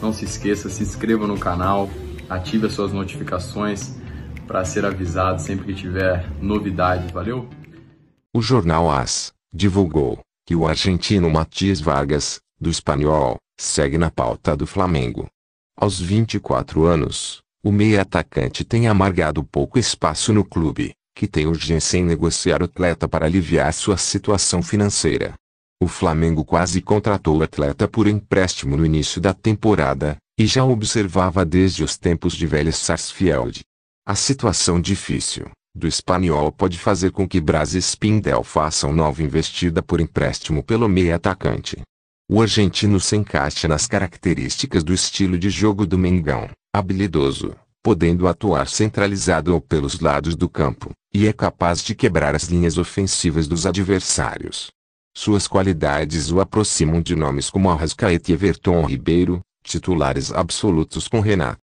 Não se esqueça, se inscreva no canal, ative as suas notificações para ser avisado sempre que tiver novidade, valeu? O jornal AS divulgou que o argentino Matias Vargas, do espanhol, segue na pauta do Flamengo. Aos 24 anos, o meia-atacante tem amargado pouco espaço no clube, que tem urgência em negociar o atleta para aliviar sua situação financeira. O Flamengo quase contratou o atleta por empréstimo no início da temporada, e já observava desde os tempos de velha Sarsfield. A situação difícil do espanhol pode fazer com que Braz Spindel faça nova investida por empréstimo pelo meio atacante. O argentino se encaixa nas características do estilo de jogo do Mengão, habilidoso, podendo atuar centralizado ou pelos lados do campo, e é capaz de quebrar as linhas ofensivas dos adversários. Suas qualidades o aproximam de nomes como Arrascaeta e Everton Ribeiro, titulares absolutos com Renato.